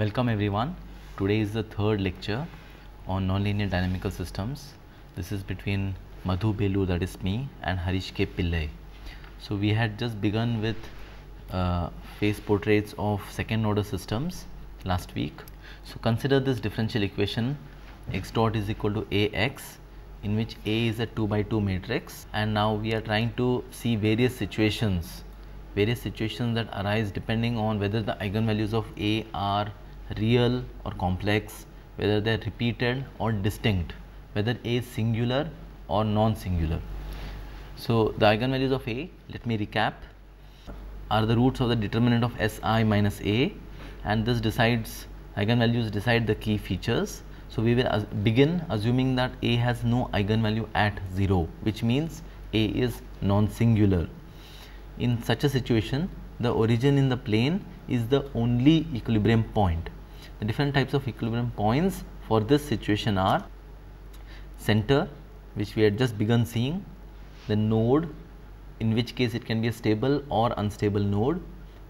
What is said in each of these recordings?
Welcome everyone. Today is the third lecture on nonlinear dynamical systems. This is between Madhu Belu, that is me, and Harish K. Pillai. So we had just begun with uh, phase portraits of second order systems last week. So consider this differential equation x dot is equal to ax in which A is a 2 by 2 matrix and now we are trying to see various situations various situations that arise depending on whether the eigenvalues of A are real or complex, whether they are repeated or distinct, whether A is singular or non-singular. So, the eigenvalues of A, let me recap, are the roots of the determinant of Si minus A and this decides, eigenvalues decide the key features. So, we will begin assuming that A has no eigenvalue at 0, which means A is non-singular. In such a situation, the origin in the plane is the only equilibrium point the different types of equilibrium points for this situation are center which we had just begun seeing, the node in which case it can be a stable or unstable node,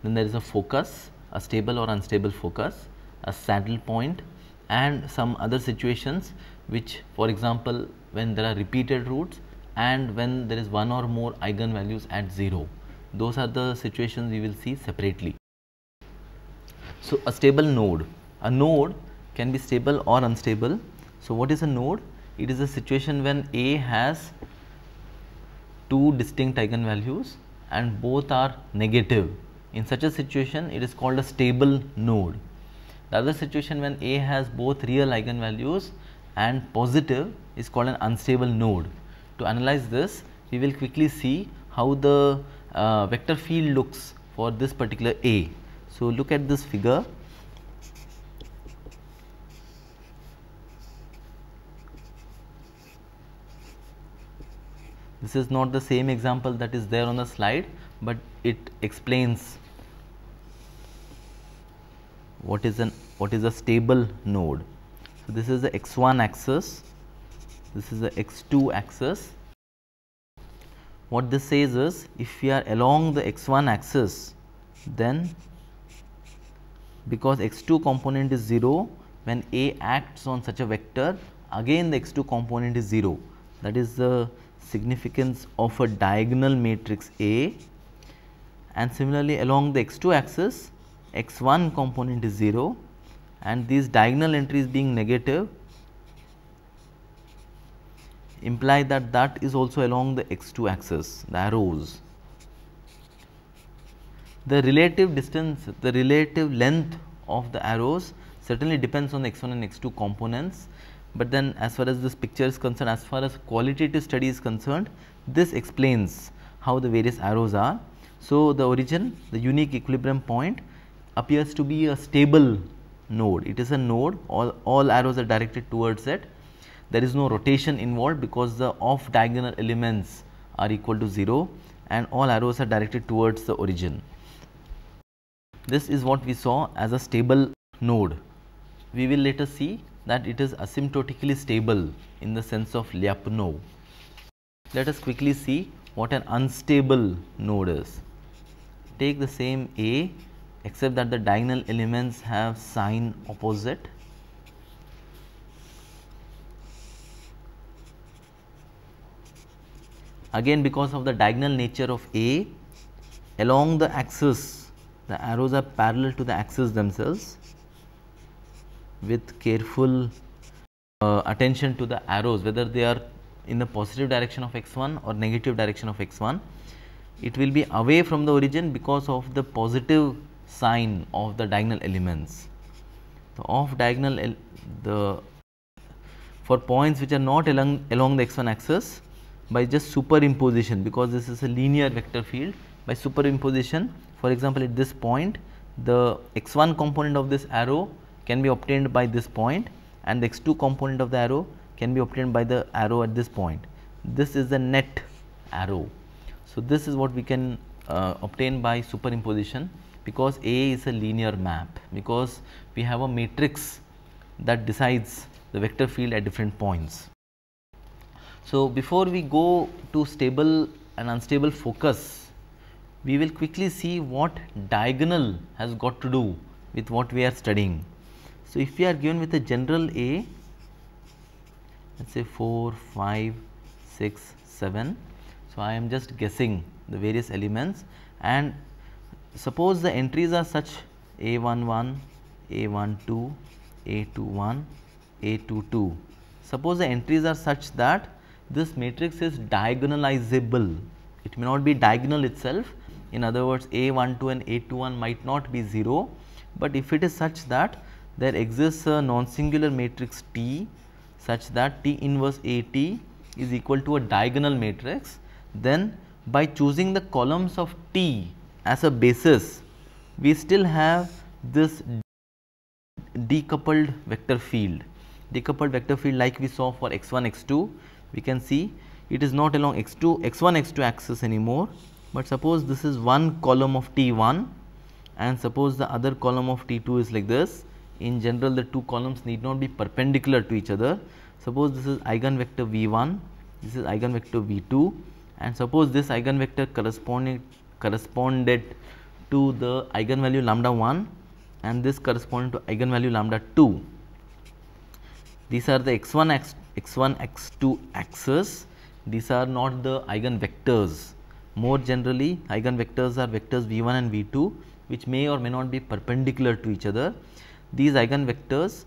then there is a focus, a stable or unstable focus, a saddle point and some other situations which for example when there are repeated roots and when there is one or more eigenvalues at 0. Those are the situations we will see separately. So, a stable node a node can be stable or unstable. So, what is a node? It is a situation when A has two distinct eigenvalues and both are negative. In such a situation, it is called a stable node. The other situation when A has both real eigenvalues and positive is called an unstable node. To analyze this, we will quickly see how the uh, vector field looks for this particular A. So, look at this figure. this is not the same example that is there on the slide but it explains what is an what is a stable node so this is the x1 axis this is the x2 axis what this says is if we are along the x1 axis then because x2 component is 0 when a acts on such a vector again the x2 component is 0 that is the significance of a diagonal matrix A and similarly along the x2 axis x1 component is 0 and these diagonal entries being negative imply that that is also along the x2 axis the arrows. The relative distance the relative length of the arrows certainly depends on the x1 and x2 components but then as far as this picture is concerned as far as qualitative study is concerned this explains how the various arrows are. So, the origin the unique equilibrium point appears to be a stable node it is a node all, all arrows are directed towards it there is no rotation involved because the off diagonal elements are equal to 0 and all arrows are directed towards the origin. This is what we saw as a stable node. We will later see that it is asymptotically stable in the sense of Lyapunov. Let us quickly see what an unstable node is. Take the same A except that the diagonal elements have sign opposite. Again because of the diagonal nature of A along the axis the arrows are parallel to the axis themselves with careful uh, attention to the arrows whether they are in the positive direction of x1 or negative direction of x1 it will be away from the origin because of the positive sign of the diagonal elements the off diagonal the for points which are not along along the x1 axis by just superimposition because this is a linear vector field by superimposition for example at this point the x1 component of this arrow can be obtained by this point and the x2 component of the arrow can be obtained by the arrow at this point. This is the net arrow. So, this is what we can uh, obtain by superimposition because A is a linear map because we have a matrix that decides the vector field at different points. So, before we go to stable and unstable focus, we will quickly see what diagonal has got to do with what we are studying. So, if we are given with a general A, let us say 4, 5, 6, 7. So, I am just guessing the various elements and suppose the entries are such A11, A12, A21, A22. Suppose the entries are such that this matrix is diagonalizable. It may not be diagonal itself. In other words, A12 and A21 might not be 0, but if it is such that there exists a non-singular matrix T such that T inverse AT is equal to a diagonal matrix, then by choosing the columns of T as a basis, we still have this decoupled vector field. Decoupled vector field like we saw for x1, x2, we can see it is not along x2, x1, x2 axis anymore, but suppose this is one column of T1 and suppose the other column of T2 is like this in general the two columns need not be perpendicular to each other. Suppose this is eigenvector V1, this is eigenvector V2 and suppose this eigenvector corresponding corresponded to the eigenvalue lambda 1 and this corresponded to eigenvalue lambda 2. These are the x1, x, x1, x2 axes, these are not the eigenvectors. More generally eigenvectors are vectors v1 and v2 which may or may not be perpendicular to each other these eigenvectors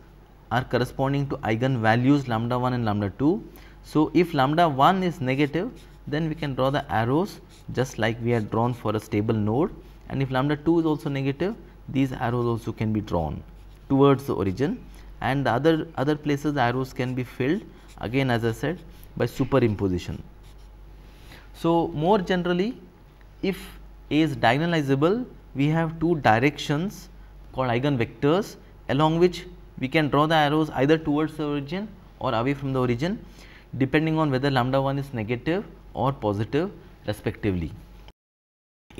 are corresponding to eigenvalues lambda 1 and lambda 2. So, if lambda 1 is negative then we can draw the arrows just like we had drawn for a stable node and if lambda 2 is also negative these arrows also can be drawn towards the origin and the other other places arrows can be filled again as I said by superimposition. So, more generally if A is diagonalizable we have two directions called eigenvectors along which we can draw the arrows either towards the origin or away from the origin depending on whether lambda 1 is negative or positive respectively.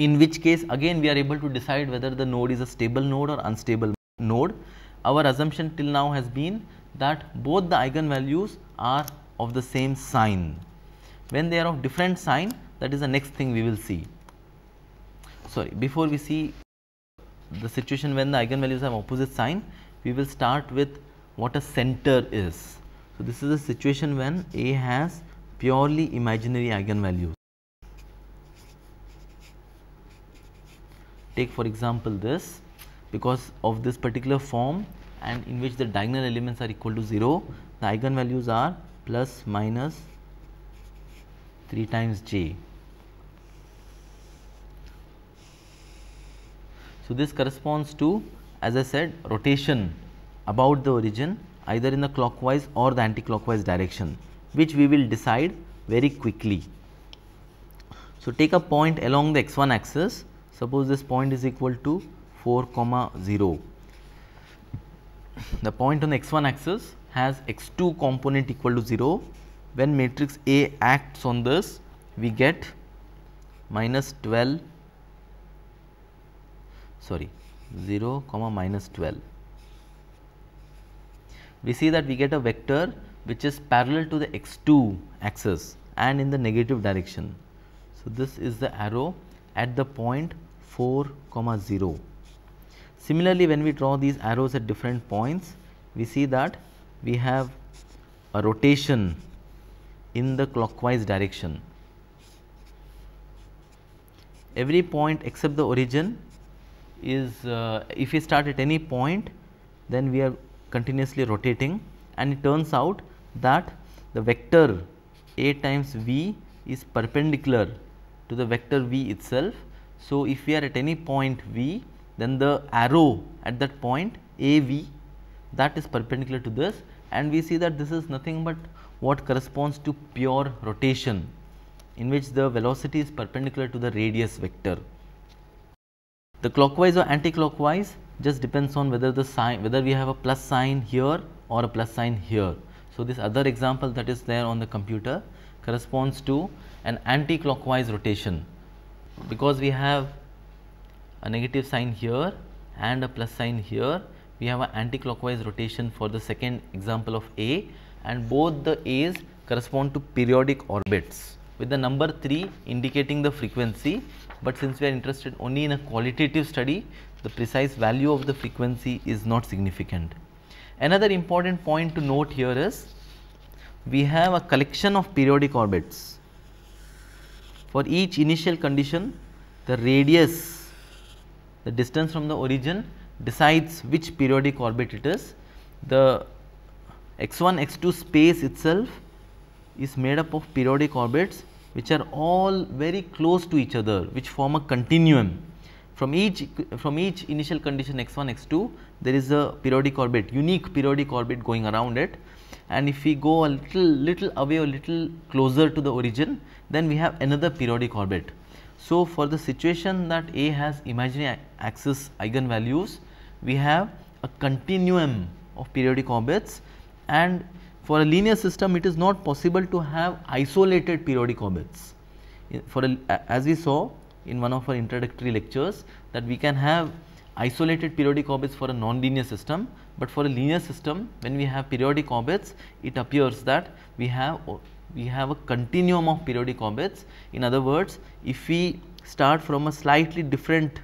In which case again we are able to decide whether the node is a stable node or unstable node. Our assumption till now has been that both the eigenvalues are of the same sign. When they are of different sign that is the next thing we will see. Sorry before we see the situation when the eigenvalues have opposite sign, we will start with what a center is. So, this is a situation when A has purely imaginary eigenvalues. Take for example this, because of this particular form and in which the diagonal elements are equal to 0, the eigenvalues are plus minus 3 times j So, this corresponds to as I said rotation about the origin either in the clockwise or the anticlockwise direction which we will decide very quickly. So, take a point along the x1 axis suppose this point is equal to 4 comma 0. The point on the x1 axis has x2 component equal to 0 when matrix A acts on this we get minus 12 sorry 0 comma minus 12. We see that we get a vector which is parallel to the x2 axis and in the negative direction. So, this is the arrow at the point 4 comma 0. Similarly, when we draw these arrows at different points, we see that we have a rotation in the clockwise direction. Every point except the origin is uh, if we start at any point then we are continuously rotating and it turns out that the vector a times v is perpendicular to the vector v itself. So, if we are at any point v then the arrow at that point a v that is perpendicular to this and we see that this is nothing but what corresponds to pure rotation in which the velocity is perpendicular to the radius vector the clockwise or anti-clockwise just depends on whether the sign whether we have a plus sign here or a plus sign here. So, this other example that is there on the computer corresponds to an anti-clockwise rotation because we have a negative sign here and a plus sign here we have an anti-clockwise rotation for the second example of A and both the A's correspond to periodic orbits with the number 3 indicating the frequency but since we are interested only in a qualitative study, the precise value of the frequency is not significant. Another important point to note here is we have a collection of periodic orbits. For each initial condition, the radius, the distance from the origin decides which periodic orbit it is. The x1, x2 space itself is made up of periodic orbits which are all very close to each other which form a continuum from each from each initial condition x1 x2 there is a periodic orbit unique periodic orbit going around it and if we go a little little away or little closer to the origin then we have another periodic orbit so for the situation that a has imaginary axis eigenvalues we have a continuum of periodic orbits and for a linear system, it is not possible to have isolated periodic orbits. For a, as we saw in one of our introductory lectures that we can have isolated periodic orbits for a nonlinear system, but for a linear system when we have periodic orbits it appears that we have we have a continuum of periodic orbits. In other words, if we start from a slightly different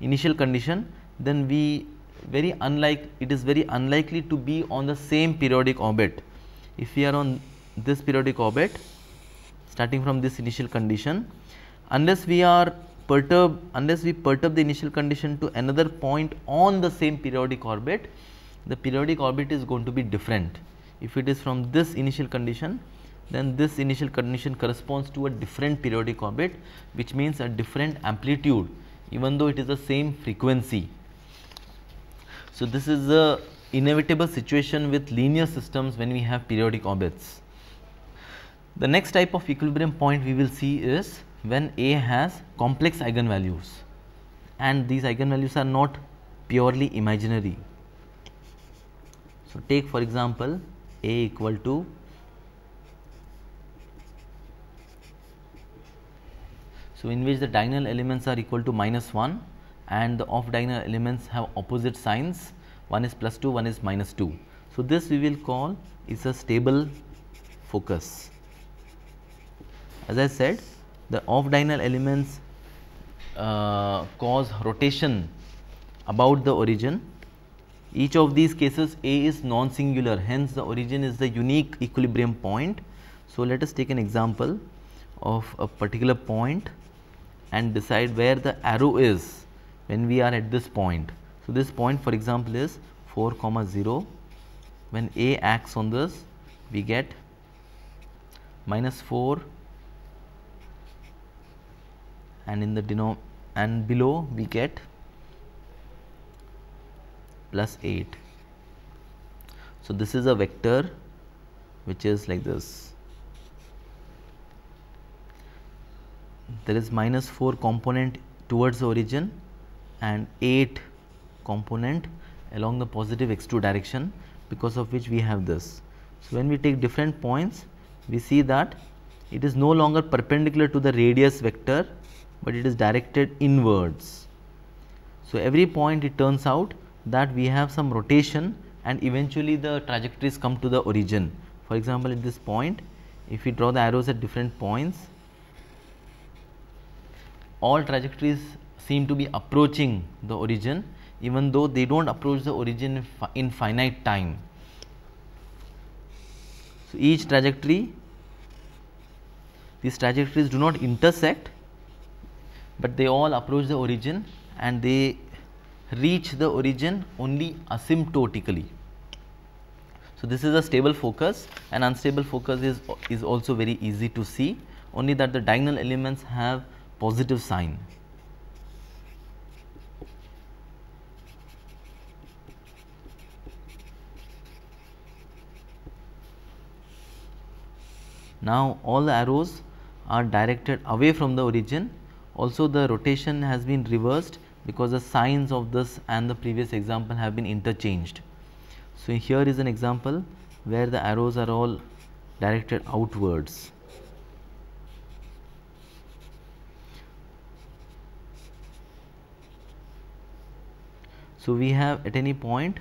initial condition then we very unlike it is very unlikely to be on the same periodic orbit if we are on this periodic orbit starting from this initial condition unless we are perturb unless we perturb the initial condition to another point on the same periodic orbit the periodic orbit is going to be different if it is from this initial condition then this initial condition corresponds to a different periodic orbit which means a different amplitude even though it is the same frequency so this is the inevitable situation with linear systems when we have periodic orbits. The next type of equilibrium point we will see is when A has complex eigenvalues and these eigenvalues are not purely imaginary. So, take for example, A equal to So, in which the diagonal elements are equal to minus 1 and the off diagonal elements have opposite signs one is plus 2 one is minus 2 so this we will call is a stable focus as i said the off diagonal elements uh, cause rotation about the origin each of these cases a is non singular hence the origin is the unique equilibrium point so let us take an example of a particular point and decide where the arrow is when we are at this point so, this point for example is 4 comma 0 when A acts on this we get minus 4 and in the denom and below we get plus 8. So, this is a vector which is like this. There is minus 4 component towards the origin and 8 component along the positive x2 direction because of which we have this. So, when we take different points we see that it is no longer perpendicular to the radius vector but it is directed inwards. So, every point it turns out that we have some rotation and eventually the trajectories come to the origin. For example, at this point if we draw the arrows at different points all trajectories seem to be approaching the origin even though they don't approach the origin in finite time. So, each trajectory, these trajectories do not intersect, but they all approach the origin and they reach the origin only asymptotically. So, this is a stable focus and unstable focus is, is also very easy to see only that the diagonal elements have positive sign Now, all the arrows are directed away from the origin. Also, the rotation has been reversed because the signs of this and the previous example have been interchanged. So, here is an example where the arrows are all directed outwards. So, we have at any point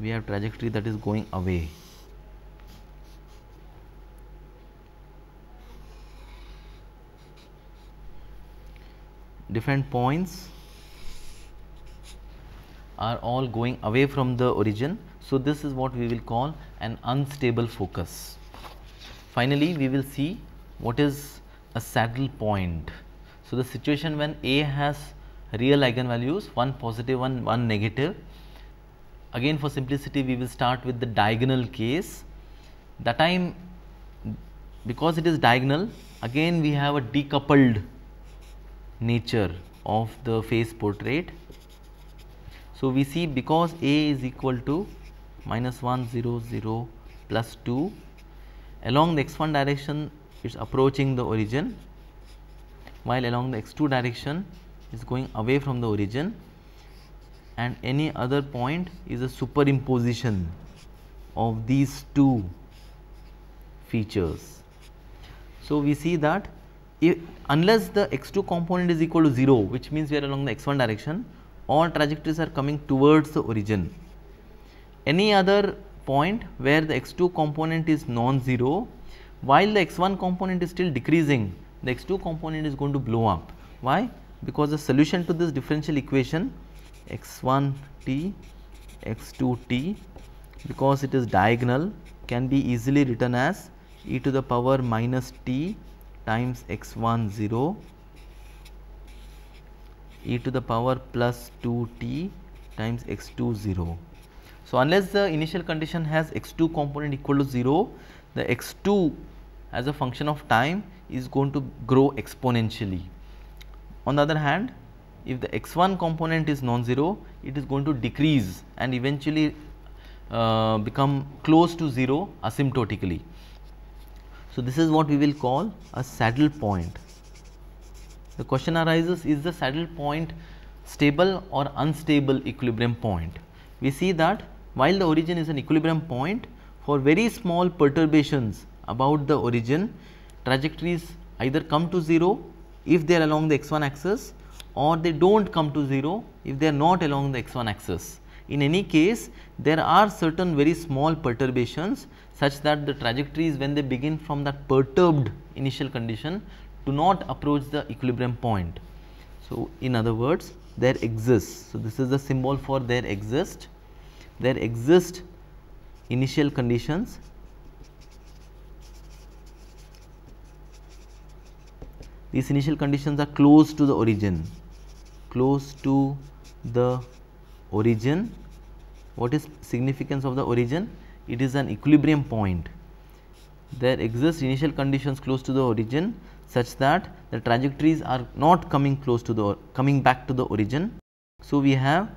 we have trajectory that is going away. different points are all going away from the origin. So, this is what we will call an unstable focus. Finally, we will see what is a saddle point. So, the situation when A has real eigenvalues one positive one one negative again for simplicity we will start with the diagonal case that time because it is diagonal again we have a decoupled nature of the face portrait. So we see because A is equal to minus 1 0 0 plus 2 along the x1 direction is approaching the origin while along the x2 direction is going away from the origin and any other point is a superimposition of these two features. So, we see that if, unless the x2 component is equal to 0 which means we are along the x1 direction all trajectories are coming towards the origin. Any other point where the x2 component is non-zero while the x1 component is still decreasing the x2 component is going to blow up. Why? Because the solution to this differential equation x1 t x2 t because it is diagonal can be easily written as e to the power minus t times x1 0 e to the power plus 2t times x2 0. So, unless the initial condition has x2 component equal to 0, the x2 as a function of time is going to grow exponentially. On the other hand, if the x1 component is non-zero, it is going to decrease and eventually uh, become close to 0 asymptotically. So, this is what we will call a saddle point. The question arises is the saddle point stable or unstable equilibrium point. We see that while the origin is an equilibrium point for very small perturbations about the origin trajectories either come to 0 if they are along the x1 axis or they do not come to 0 if they are not along the x1 axis. In any case, there are certain very small perturbations such that the trajectories when they begin from that perturbed initial condition do not approach the equilibrium point. So, in other words there exists. So, this is the symbol for there exist. There exist initial conditions these initial conditions are close to the origin close to the origin what is significance of the origin it is an equilibrium point. There exist initial conditions close to the origin such that the trajectories are not coming close to the coming back to the origin. So, we have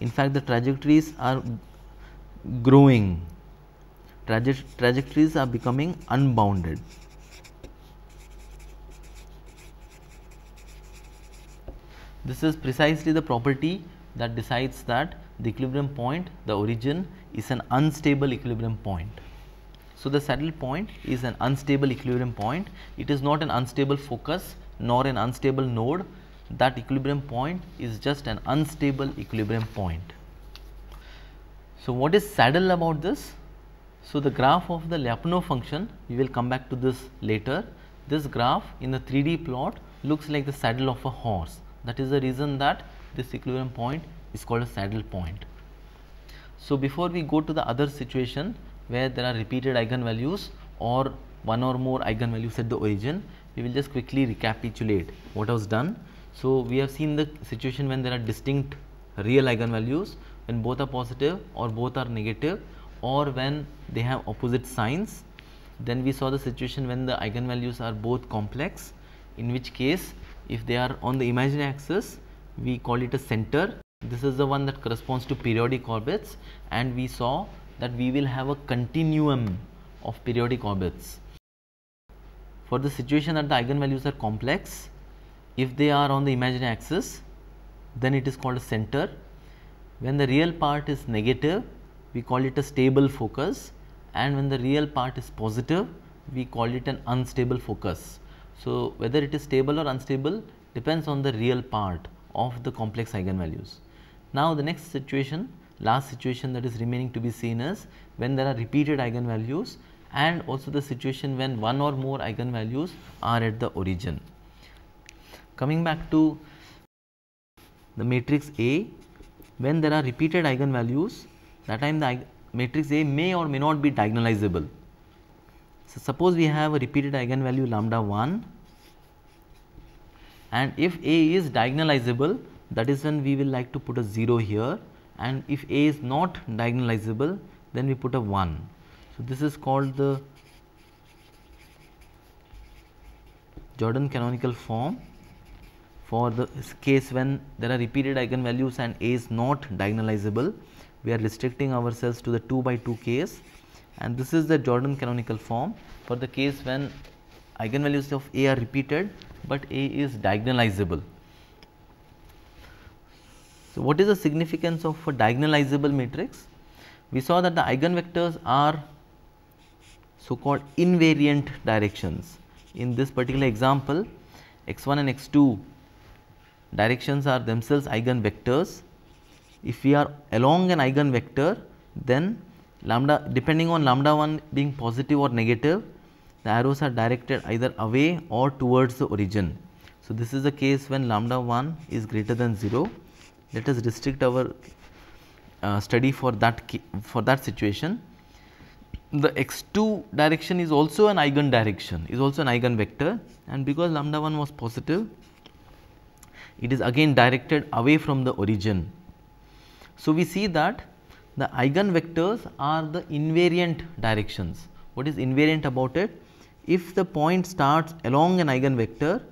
in fact the trajectories are growing Traje trajectories are becoming unbounded. This is precisely the property that decides that the equilibrium point, the origin is an unstable equilibrium point. So, the saddle point is an unstable equilibrium point. It is not an unstable focus nor an unstable node. That equilibrium point is just an unstable equilibrium point. So, what is saddle about this? So, the graph of the Lyapunov function, we will come back to this later. This graph in the 3D plot looks like the saddle of a horse. That is the reason that this equilibrium point is called a saddle point. So, before we go to the other situation where there are repeated eigenvalues or one or more eigenvalues at the origin, we will just quickly recapitulate what was done. So, we have seen the situation when there are distinct real eigenvalues when both are positive or both are negative or when they have opposite signs. Then we saw the situation when the eigenvalues are both complex in which case if they are on the imaginary axis we call it a center this is the one that corresponds to periodic orbits and we saw that we will have a continuum of periodic orbits. For the situation that the eigenvalues are complex, if they are on the imaginary axis, then it is called a center. When the real part is negative, we call it a stable focus and when the real part is positive, we call it an unstable focus. So, whether it is stable or unstable depends on the real part of the complex eigenvalues. Now, the next situation, last situation that is remaining to be seen is when there are repeated eigenvalues and also the situation when one or more eigenvalues are at the origin. Coming back to the matrix A, when there are repeated eigenvalues, that time the matrix A may or may not be diagonalizable. So, suppose we have a repeated eigenvalue lambda 1 and if A is diagonalizable that is when we will like to put a 0 here and if a is not diagonalizable then we put a 1. So, this is called the Jordan canonical form for the case when there are repeated eigenvalues and a is not diagonalizable we are restricting ourselves to the 2 by 2 case and this is the Jordan canonical form for the case when eigenvalues of a are repeated but a is diagonalizable so, what is the significance of a diagonalizable matrix? We saw that the eigenvectors are so called invariant directions. In this particular example, x1 and x2 directions are themselves eigenvectors. If we are along an eigenvector, then lambda depending on lambda 1 being positive or negative, the arrows are directed either away or towards the origin. So, this is the case when lambda 1 is greater than 0 let us restrict our uh, study for that for that situation. The x2 direction is also an eigen direction is also an eigen vector and because lambda 1 was positive it is again directed away from the origin. So, we see that the eigen vectors are the invariant directions. What is invariant about it? If the point starts along an eigen vector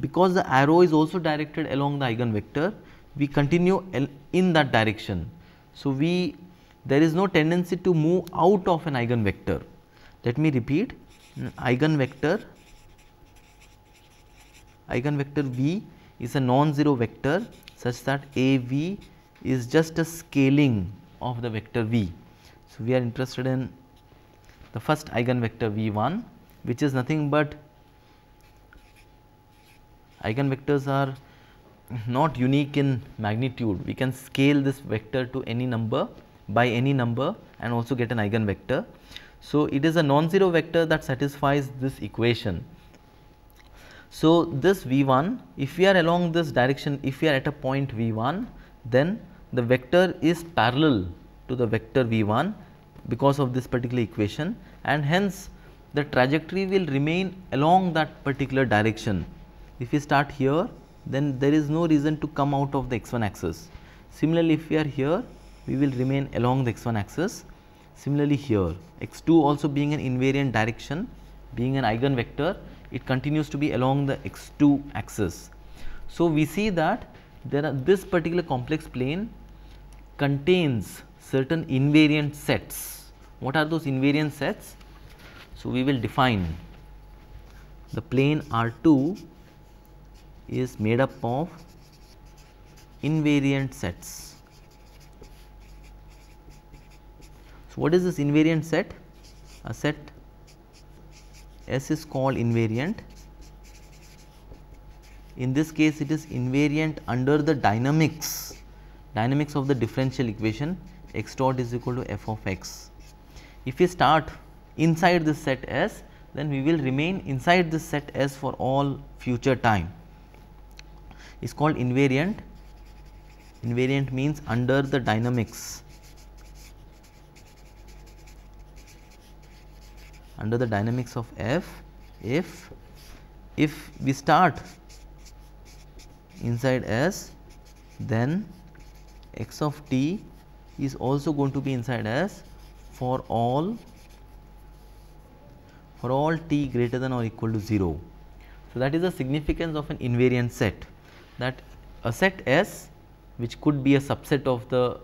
because the arrow is also directed along the eigen vector we continue in that direction. So, we there is no tendency to move out of an eigenvector. Let me repeat eigenvector eigenvector v is a non-zero vector such that a v is just a scaling of the vector v. So, we are interested in the first eigenvector v 1 which is nothing but eigenvectors are not unique in magnitude. We can scale this vector to any number by any number and also get an eigenvector. So, it is a non-zero vector that satisfies this equation. So, this v 1 if we are along this direction if we are at a point v 1 then the vector is parallel to the vector v 1 because of this particular equation and hence the trajectory will remain along that particular direction. If we start here then there is no reason to come out of the x1 axis. Similarly, if we are here, we will remain along the x1 axis. Similarly, here x2 also being an invariant direction, being an eigenvector, it continues to be along the x2 axis. So, we see that there are this particular complex plane contains certain invariant sets. What are those invariant sets? So, we will define the plane R2 is made up of invariant sets. So, what is this invariant set? A set S is called invariant. In this case, it is invariant under the dynamics, dynamics of the differential equation x dot is equal to f of x. If we start inside this set S, then we will remain inside this set S for all future time is called invariant. Invariant means under the dynamics. Under the dynamics of F, if if we start inside S, then x of t is also going to be inside S for all for all t greater than or equal to 0. So, that is the significance of an invariant set that a set S which could be a subset of the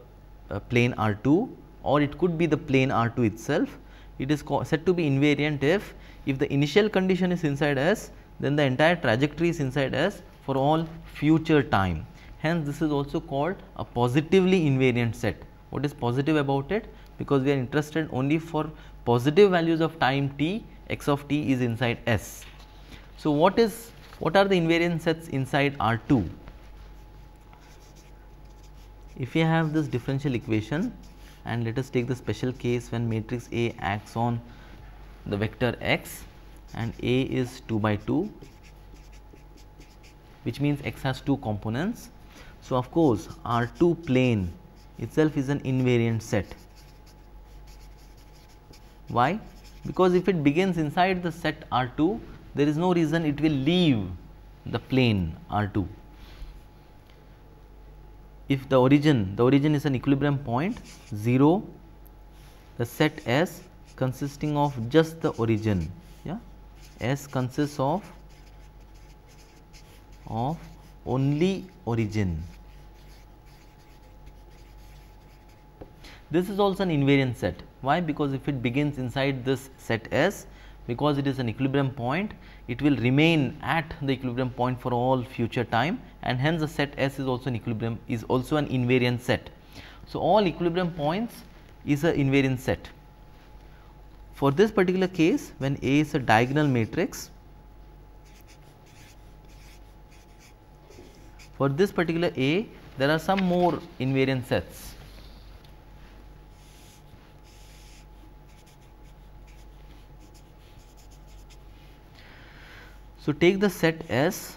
uh, plane R2 or it could be the plane R2 itself. It is said to be invariant if, if the initial condition is inside S, then the entire trajectory is inside S for all future time. Hence, this is also called a positively invariant set. What is positive about it? Because we are interested only for positive values of time t, x of t is inside S. So, what is what are the invariant sets inside R2? If you have this differential equation and let us take the special case when matrix A acts on the vector x and A is 2 by 2 which means x has two components. So, of course, R2 plane itself is an invariant set. Why? Because if it begins inside the set R2 there is no reason it will leave the plane R2. If the origin, the origin is an equilibrium point 0, the set S consisting of just the origin, yeah, S consists of, of only origin. This is also an invariant set, why? Because if it begins inside this set S, because it is an equilibrium point it will remain at the equilibrium point for all future time and hence the set S is also an equilibrium is also an invariant set. So, all equilibrium points is an invariant set. For this particular case when A is a diagonal matrix for this particular A there are some more invariant sets So, take the set S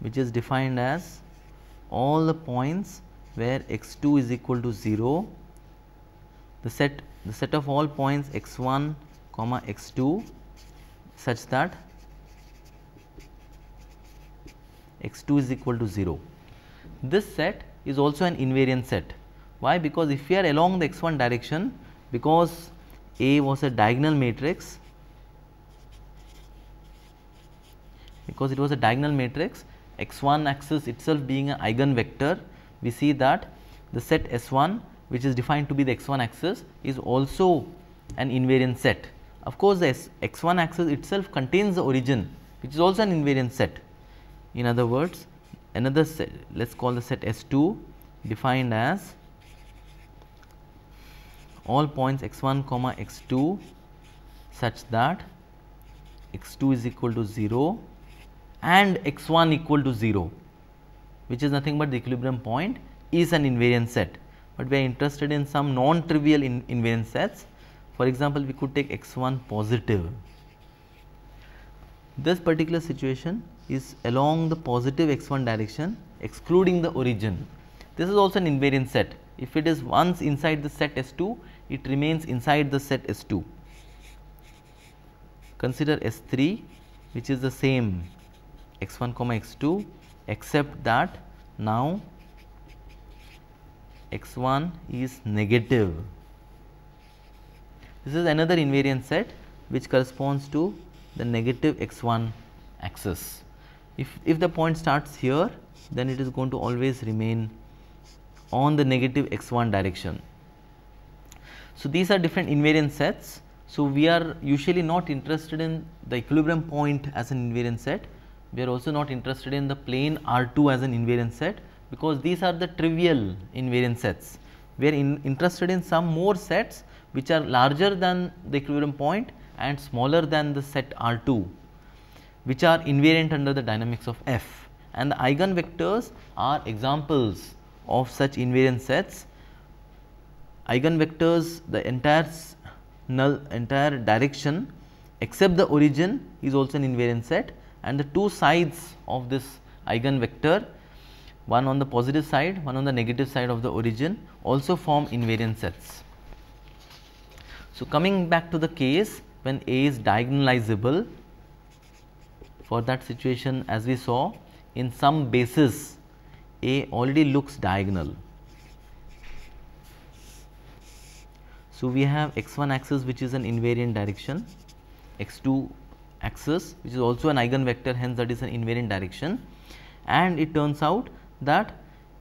which is defined as all the points where x2 is equal to 0 the set the set of all points x1 comma x2 such that x2 is equal to 0 this set is also an invariant set why because if we are along the x1 direction because a was a diagonal matrix because it was a diagonal matrix x1 axis itself being an eigenvector we see that the set S1 which is defined to be the x1 axis is also an invariant set. Of course, the x x1 axis itself contains the origin which is also an invariant set. In other words, another set let us call the set S2 defined as all points x1 comma x2 such that x2 is equal to 0 and x1 equal to 0 which is nothing but the equilibrium point is an invariant set, but we are interested in some non-trivial in invariant sets. For example, we could take x1 positive. This particular situation is along the positive x1 direction excluding the origin. This is also an invariant set. If it is once inside the set S2, it remains inside the set S2. Consider S3 which is the same x1 comma x2 except that now x1 is negative. This is another invariant set which corresponds to the negative x1 axis. If, if the point starts here then it is going to always remain on the negative x1 direction. So, these are different invariant sets. So, we are usually not interested in the equilibrium point as an invariant set, we are also not interested in the plane R2 as an invariant set because these are the trivial invariant sets. We are in interested in some more sets which are larger than the equilibrium point and smaller than the set R2 which are invariant under the dynamics of F and the eigenvectors are examples of such invariant sets. Eigenvectors the entire null entire direction except the origin is also an invariant set and the two sides of this eigenvector one on the positive side, one on the negative side of the origin also form invariant sets. So, coming back to the case when A is diagonalizable for that situation as we saw in some basis A already looks diagonal. So, we have x 1 axis which is an invariant direction, x 2 axis which is also an eigenvector hence that is an invariant direction and it turns out that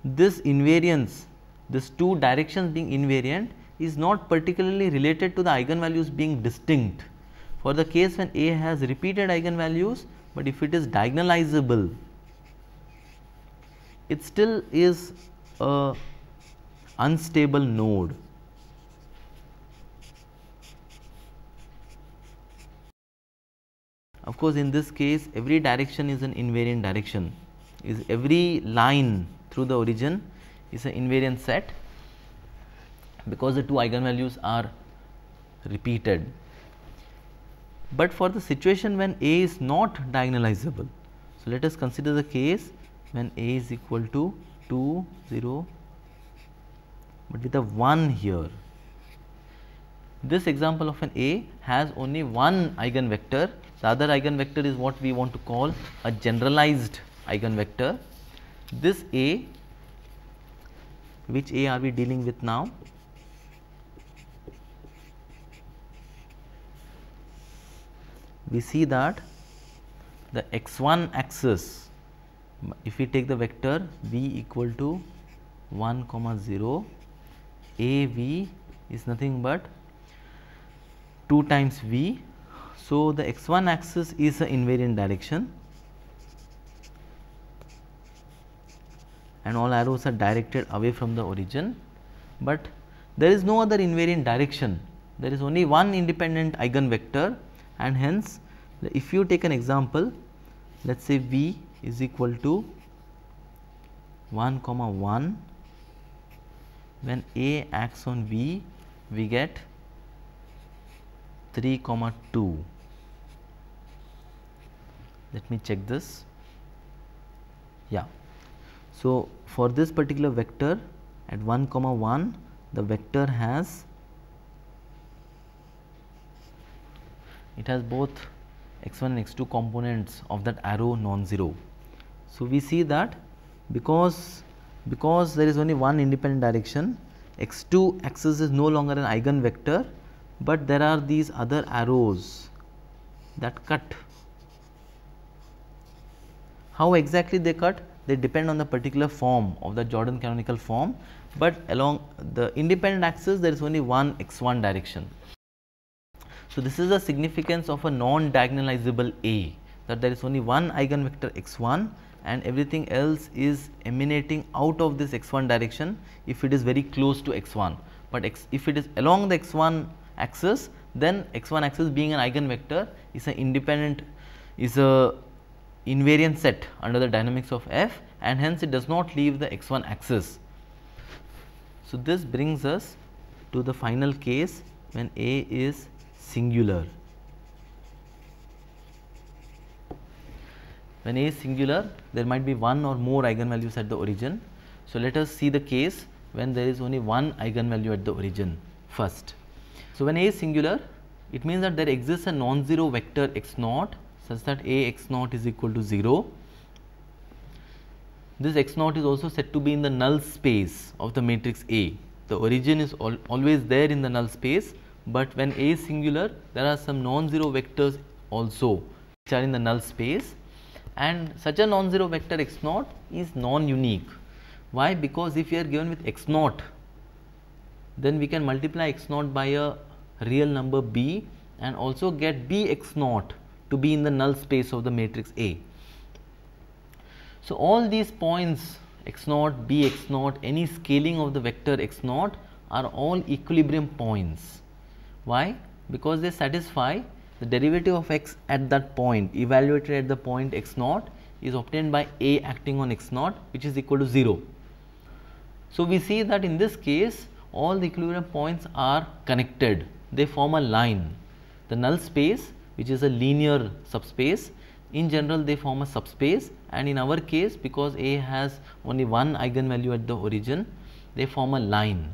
this invariance this two directions being invariant is not particularly related to the eigenvalues being distinct for the case when A has repeated eigenvalues but if it is diagonalizable it still is a unstable node of course in this case every direction is an invariant direction is every line through the origin is an invariant set because the two eigenvalues are repeated. But for the situation when A is not diagonalizable, so let us consider the case when A is equal to 2, 0, but with a 1 here. This example of an A has only one eigenvector the other eigenvector is what we want to call a generalized eigenvector. This A, which A are we dealing with now? We see that the x1 axis, if we take the vector v equal to 1 comma 0, a v is nothing but 2 times v so, the x 1 axis is an invariant direction and all arrows are directed away from the origin, but there is no other invariant direction. There is only one independent eigenvector and hence if you take an example let us say V is equal to 1 comma 1 when A acts on V we get 3 comma 2 let me check this yeah so for this particular vector at 1 comma 1 the vector has it has both x1 and x2 components of that arrow non-zero. So, we see that because because there is only one independent direction x2 axis is no longer an eigenvector but there are these other arrows that cut. How exactly they cut? They depend on the particular form of the Jordan canonical form, but along the independent axis there is only one x1 direction. So, this is the significance of a non-diagonalizable A that there is only one eigenvector x1 and everything else is emanating out of this x1 direction if it is very close to x1, but x, if it is along the x1 axis then x1 axis being an eigenvector is an independent is a invariant set under the dynamics of f and hence it does not leave the x1 axis. So, this brings us to the final case when A is singular. When A is singular there might be one or more eigenvalues at the origin. So, let us see the case when there is only one eigenvalue at the origin first. So, when A is singular, it means that there exists a non-zero vector x naught such that A x naught is equal to 0. This x naught is also said to be in the null space of the matrix A. The origin is al always there in the null space, but when A is singular, there are some non-zero vectors also which are in the null space and such a non-zero vector x naught is non-unique. Why? Because if you are given with x naught then we can multiply x naught by a real number b and also get bx naught to be in the null space of the matrix A. So all these points x naught, bx naught, any scaling of the vector x naught are all equilibrium points. Why? Because they satisfy the derivative of x at that point evaluated at the point x naught is obtained by A acting on x naught which is equal to 0. So we see that in this case all the equilibrium points are connected they form a line the null space which is a linear subspace in general they form a subspace and in our case because A has only one eigenvalue at the origin they form a line.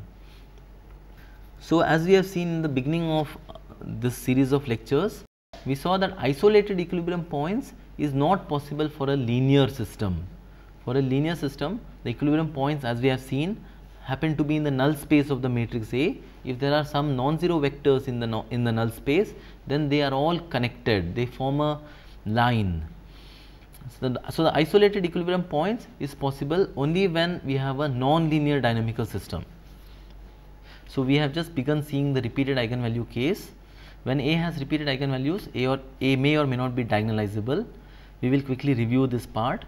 So, as we have seen in the beginning of uh, this series of lectures we saw that isolated equilibrium points is not possible for a linear system. For a linear system the equilibrium points as we have seen happen to be in the null space of the matrix A, if there are some non-zero vectors in the, no, in the null space, then they are all connected, they form a line. So the, so the isolated equilibrium points is possible only when we have a non-linear dynamical system. So, we have just begun seeing the repeated eigenvalue case. When A has repeated eigenvalues, A, or, A may or may not be diagonalizable. We will quickly review this part.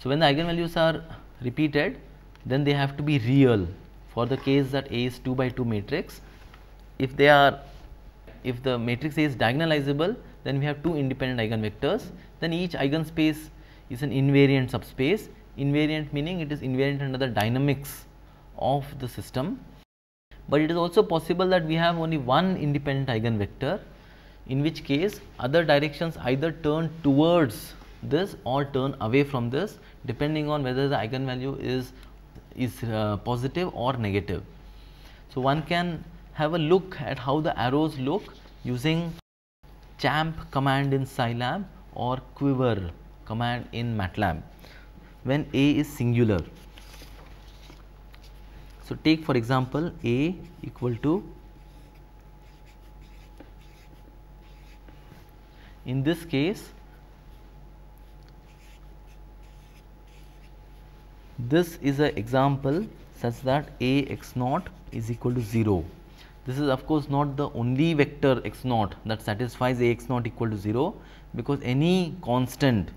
So, when the eigenvalues are repeated, then they have to be real for the case that A is 2 by 2 matrix. If they are, if the matrix A is diagonalizable, then we have two independent eigenvectors, then each eigenspace is an invariant subspace. Invariant meaning it is invariant under the dynamics of the system. But it is also possible that we have only one independent eigenvector, in which case other directions either turn towards this or turn away from this depending on whether the eigenvalue is is uh, positive or negative. So, one can have a look at how the arrows look using champ command in Scilab or quiver command in MATLAB when A is singular. So, take for example A equal to in this case this is an example such that a x naught is equal to 0. This is of course not the only vector x naught that satisfies a x naught equal to 0 because any constant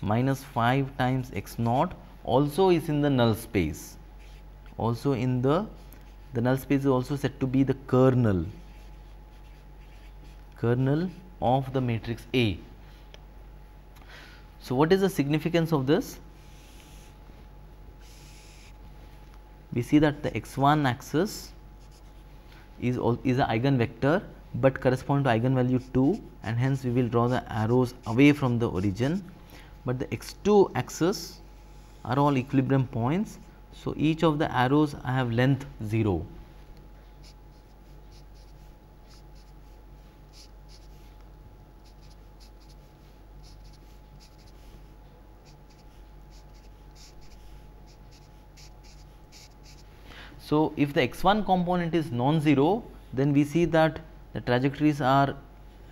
minus 5 times x naught also is in the null space also in the the null space is also said to be the kernel kernel of the matrix A. So, what is the significance of this? we see that the x1 axis is, is eigen eigenvector but correspond to eigenvalue 2 and hence we will draw the arrows away from the origin. But the x2 axis are all equilibrium points. So, each of the arrows I have length 0 So, if the x1 component is non-zero then we see that the trajectories are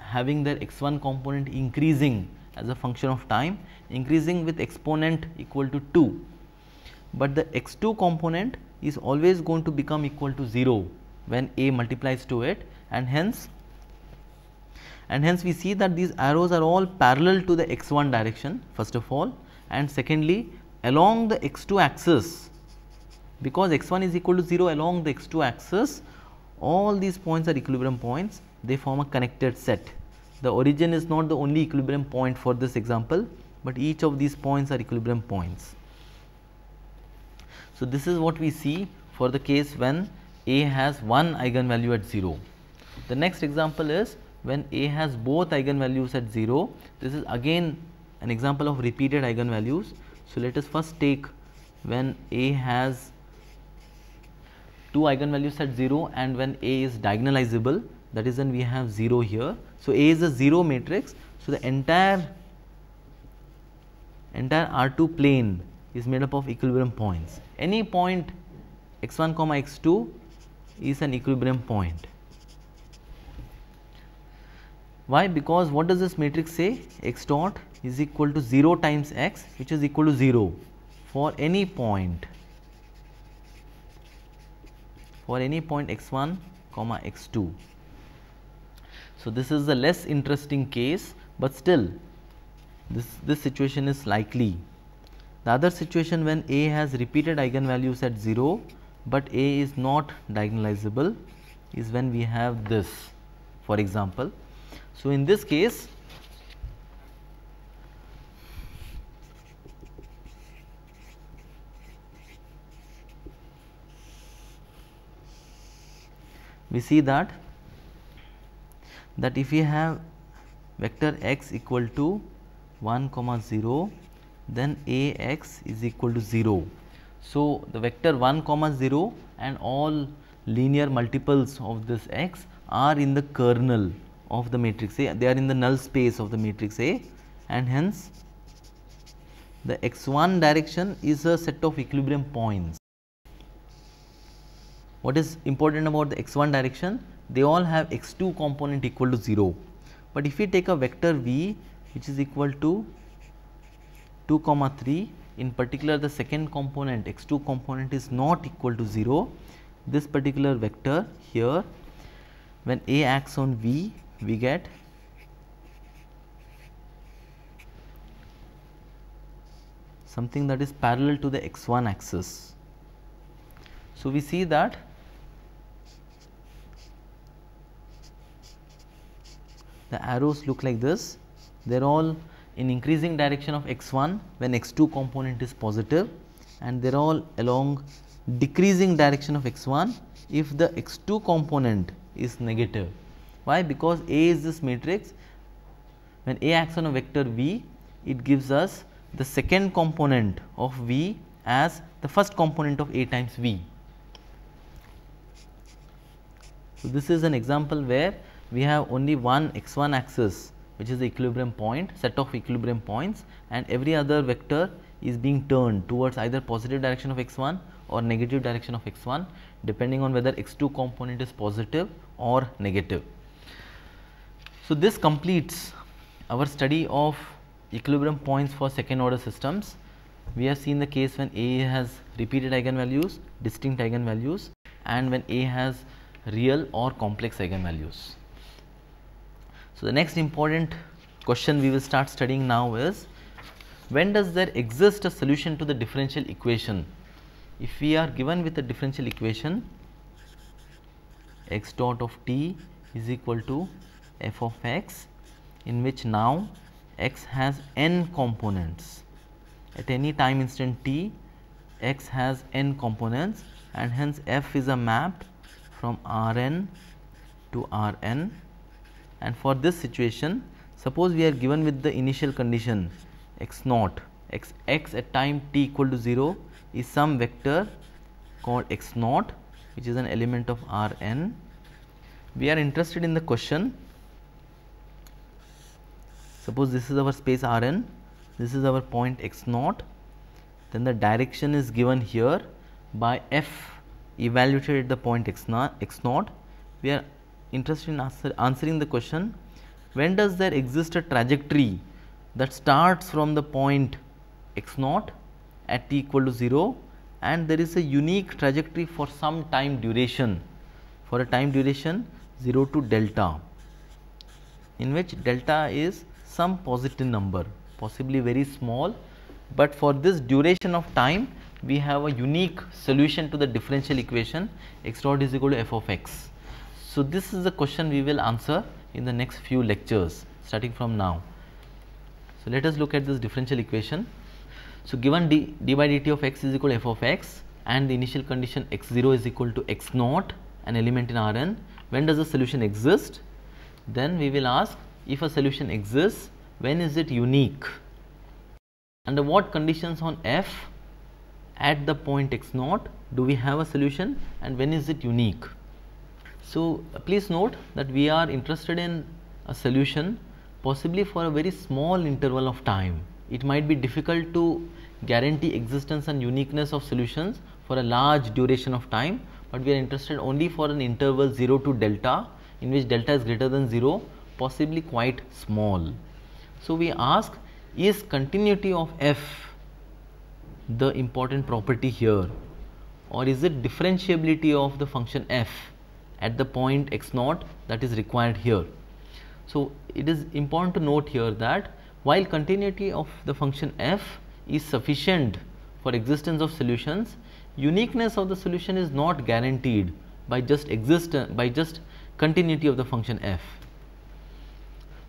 having their x1 component increasing as a function of time increasing with exponent equal to 2, but the x2 component is always going to become equal to 0 when a multiplies to it and hence and hence we see that these arrows are all parallel to the x1 direction first of all and secondly along the x2 axis because x1 is equal to 0 along the x2 axis all these points are equilibrium points they form a connected set the origin is not the only equilibrium point for this example but each of these points are equilibrium points so this is what we see for the case when a has one eigenvalue at 0 the next example is when a has both eigenvalues at 0 this is again an example of repeated eigenvalues so let us first take when a has two eigenvalues at 0 and when A is diagonalizable that is when we have 0 here. So, A is a 0 matrix. So, the entire entire R2 plane is made up of equilibrium points. Any point x1 comma x2 is an equilibrium point. Why? Because what does this matrix say? x dot is equal to 0 times x which is equal to 0 for any point for any point x1 comma x2. So, this is a less interesting case, but still this, this situation is likely. The other situation when A has repeated eigenvalues at 0, but A is not diagonalizable is when we have this for example. So, in this case we see that that if we have vector x equal to 1 comma 0 then a x is equal to 0. So, the vector 1 comma 0 and all linear multiples of this x are in the kernel of the matrix A they are in the null space of the matrix A and hence the x 1 direction is a set of equilibrium points what is important about the x1 direction? They all have x2 component equal to 0. But if we take a vector v which is equal to 2 comma 3 in particular the second component x2 component is not equal to 0 this particular vector here when a acts on v we get something that is parallel to the x1 axis. So, we see that the arrows look like this they are all in increasing direction of x1 when x2 component is positive and they are all along decreasing direction of x1 if the x2 component is negative. Why? Because A is this matrix when A acts on a vector V it gives us the second component of V as the first component of A times V. So, this is an example where we have only one x1 axis which is the equilibrium point set of equilibrium points and every other vector is being turned towards either positive direction of x1 or negative direction of x1 depending on whether x2 component is positive or negative. So, this completes our study of equilibrium points for second order systems. We have seen the case when A has repeated eigenvalues, distinct eigenvalues and when A has real or complex eigenvalues. So, the next important question we will start studying now is when does there exist a solution to the differential equation? If we are given with a differential equation x dot of t is equal to f of x in which now x has n components at any time instant t x has n components and hence f is a map from Rn to Rn and for this situation suppose we are given with the initial condition x naught x x at time t equal to 0 is some vector called x naught which is an element of R n. We are interested in the question suppose this is our space R n this is our point x naught then the direction is given here by f evaluated at the point x naught we are interested in answer, answering the question when does there exist a trajectory that starts from the point x naught at t equal to 0 and there is a unique trajectory for some time duration for a time duration 0 to delta in which delta is some positive number possibly very small but for this duration of time we have a unique solution to the differential equation x naught is equal to f of x. So, this is the question we will answer in the next few lectures starting from now. So, let us look at this differential equation. So, given d, d by dt of x is equal to f of x and the initial condition x 0 is equal to x naught an element in R n when does the solution exist? Then we will ask if a solution exists when is it unique under what conditions on f at the point x naught do we have a solution and when is it unique so, please note that we are interested in a solution possibly for a very small interval of time. It might be difficult to guarantee existence and uniqueness of solutions for a large duration of time, but we are interested only for an interval 0 to delta in which delta is greater than 0 possibly quite small. So, we ask is continuity of f the important property here or is it differentiability of the function f at the point x naught that is required here. So, it is important to note here that while continuity of the function f is sufficient for existence of solutions, uniqueness of the solution is not guaranteed by just exist by just continuity of the function f.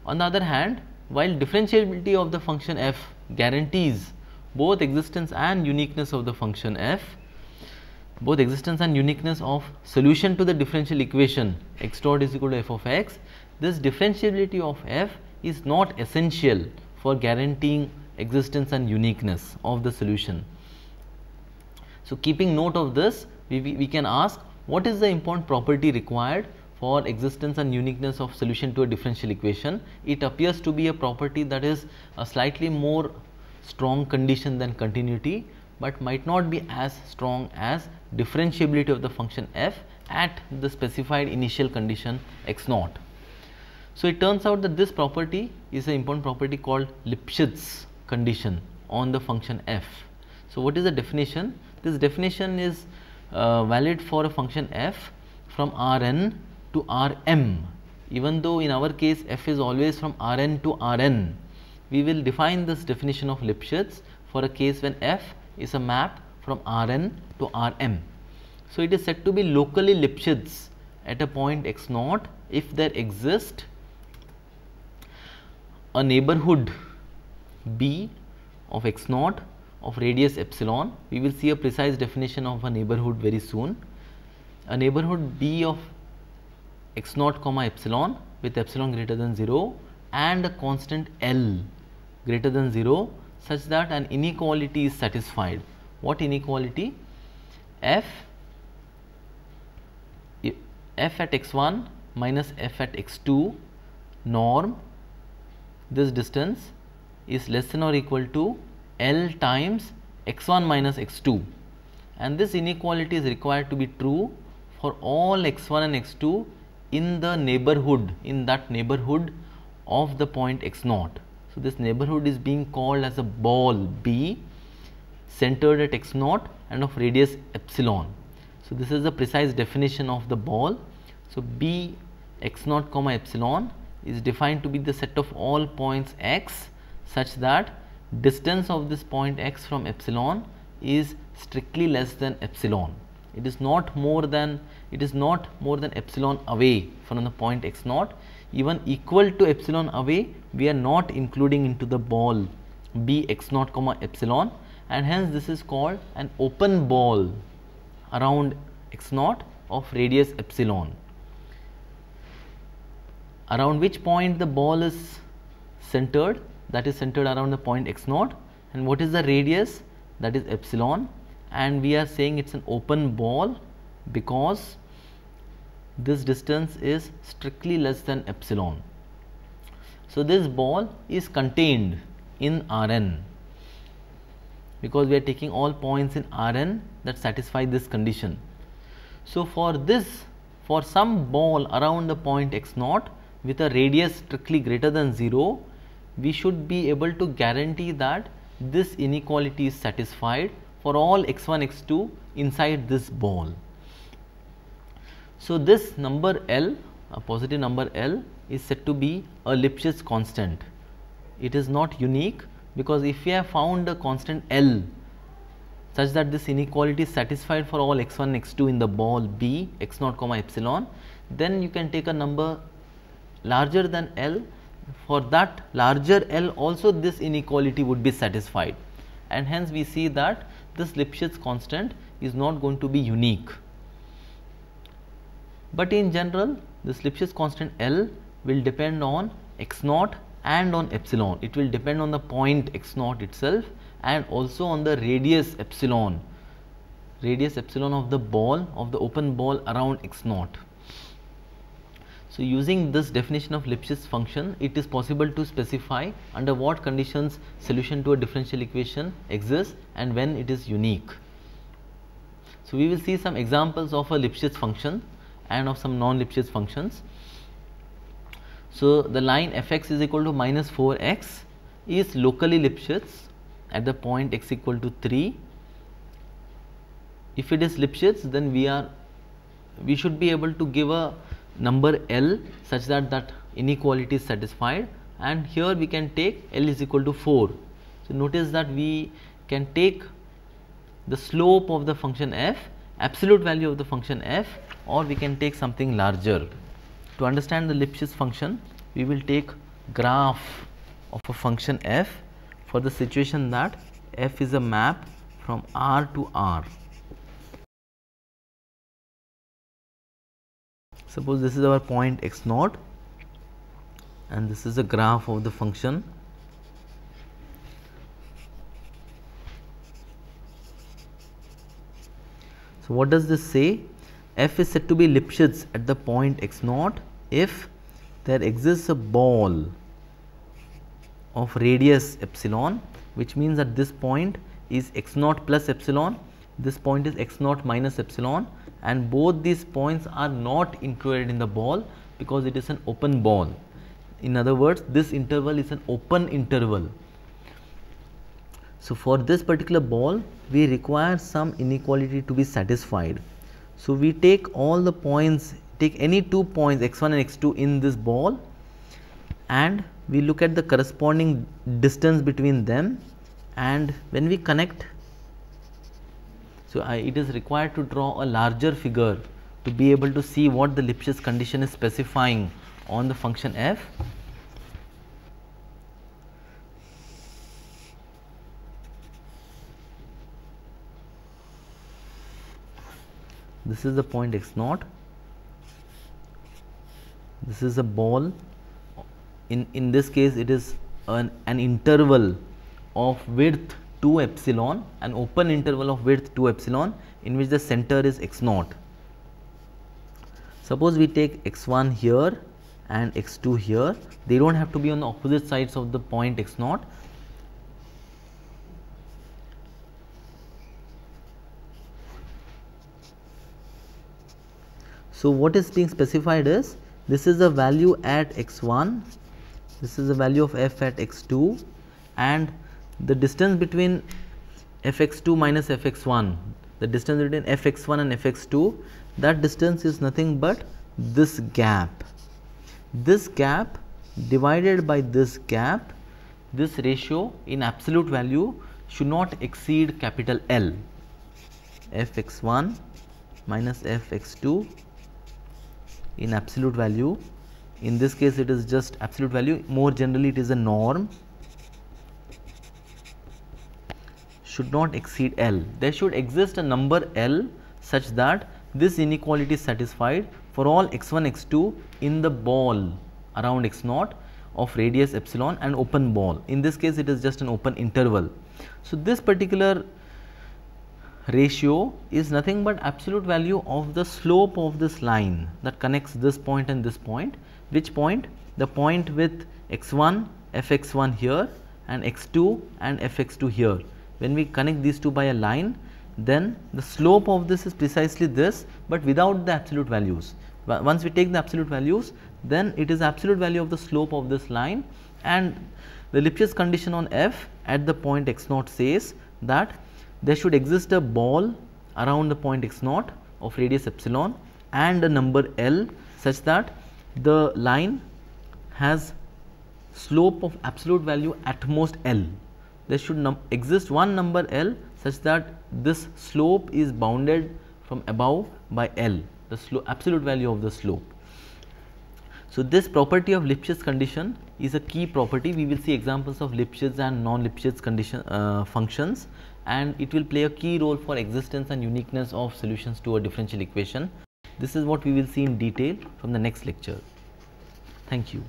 On the other hand, while differentiability of the function f guarantees both existence and uniqueness of the function f, both existence and uniqueness of solution to the differential equation x dot is equal to f of x this differentiability of f is not essential for guaranteeing existence and uniqueness of the solution. So, keeping note of this we, we, we can ask what is the important property required for existence and uniqueness of solution to a differential equation. It appears to be a property that is a slightly more strong condition than continuity, but might not be as strong as differentiability of the function f at the specified initial condition x naught. So, it turns out that this property is an important property called Lipschitz condition on the function f. So, what is the definition? This definition is uh, valid for a function f from Rn to Rm even though in our case f is always from Rn to Rn. We will define this definition of Lipschitz for a case when f is a map from Rn to Rm. So, it is said to be locally Lipschitz at a point x 0 if there exists a neighborhood B of x 0 of radius epsilon. We will see a precise definition of a neighborhood very soon. A neighborhood B of x 0 comma epsilon with epsilon greater than 0 and a constant L greater than 0 such that an inequality is satisfied what inequality f f at x1 minus f at x2 norm this distance is less than or equal to L times x1 minus x2 and this inequality is required to be true for all x1 and x2 in the neighborhood in that neighborhood of the point x 0 So, this neighborhood is being called as a ball B centered at x naught and of radius epsilon. So, this is the precise definition of the ball. So, B x naught comma epsilon is defined to be the set of all points x such that distance of this point x from epsilon is strictly less than epsilon. It is not more than it is not more than epsilon away from the point x naught even equal to epsilon away we are not including into the ball b x naught comma epsilon and hence this is called an open ball around x naught of radius epsilon around which point the ball is centered that is centered around the point x naught and what is the radius that is epsilon and we are saying it's an open ball because this distance is strictly less than epsilon so this ball is contained in Rn because we are taking all points in Rn that satisfy this condition. So, for this for some ball around the point x naught with a radius strictly greater than 0, we should be able to guarantee that this inequality is satisfied for all x1 x2 inside this ball. So, this number L a positive number L is said to be a Lipschitz constant. It is not unique because if we have found a constant L such that this inequality is satisfied for all x1 x2 in the ball B x0 comma epsilon then you can take a number larger than L for that larger L also this inequality would be satisfied and hence we see that this Lipschitz constant is not going to be unique. But in general this Lipschitz constant L will depend on x 0 and on epsilon. It will depend on the point x naught itself and also on the radius epsilon, radius epsilon of the ball of the open ball around x naught. So, using this definition of Lipschitz function, it is possible to specify under what conditions solution to a differential equation exists and when it is unique. So, we will see some examples of a Lipschitz function and of some non-Lipschitz functions so, the line f x is equal to minus 4 x is locally Lipschitz at the point x equal to 3. If it is Lipschitz then we are we should be able to give a number L such that that inequality is satisfied and here we can take L is equal to 4. So, notice that we can take the slope of the function f, absolute value of the function f or we can take something larger to understand the Lipschitz function we will take graph of a function f for the situation that f is a map from R to R. Suppose this is our point x naught and this is the graph of the function So, what does this say? f is said to be Lipschitz at the point x naught if there exists a ball of radius epsilon which means that this point is x naught plus epsilon this point is x naught minus epsilon and both these points are not included in the ball because it is an open ball in other words this interval is an open interval so for this particular ball we require some inequality to be satisfied so we take all the points take any two points x1 and x2 in this ball and we look at the corresponding distance between them and when we connect so I, it is required to draw a larger figure to be able to see what the Lipschitz condition is specifying on the function f this is the point x naught this is a ball in in this case it is an, an interval of width 2 epsilon an open interval of width 2 epsilon in which the center is x naught suppose we take x1 here and x2 here they don't have to be on the opposite sides of the point x naught so what is being specified is this is the value at x1 this is the value of f at x2 and the distance between fx2 minus fx1 the distance between fx1 and fx2 that distance is nothing but this gap this gap divided by this gap this ratio in absolute value should not exceed capital L fx1 minus fx2 in absolute value in this case it is just absolute value more generally it is a norm should not exceed L there should exist a number L such that this inequality is satisfied for all x1 x2 in the ball around x0 of radius epsilon and open ball in this case it is just an open interval so this particular ratio is nothing but absolute value of the slope of this line that connects this point and this point. Which point? The point with x1, fx1 here and x2 and fx2 here. When we connect these two by a line, then the slope of this is precisely this, but without the absolute values. Once we take the absolute values, then it is absolute value of the slope of this line and the Lipschitz condition on f at the point x naught says that there should exist a ball around the point x naught of radius epsilon and a number L such that the line has slope of absolute value at most L. There should exist one number L such that this slope is bounded from above by L, the absolute value of the slope. So, this property of Lipschitz condition is a key property. We will see examples of Lipschitz and non-Lipschitz condition uh, functions and it will play a key role for existence and uniqueness of solutions to a differential equation. This is what we will see in detail from the next lecture. Thank you.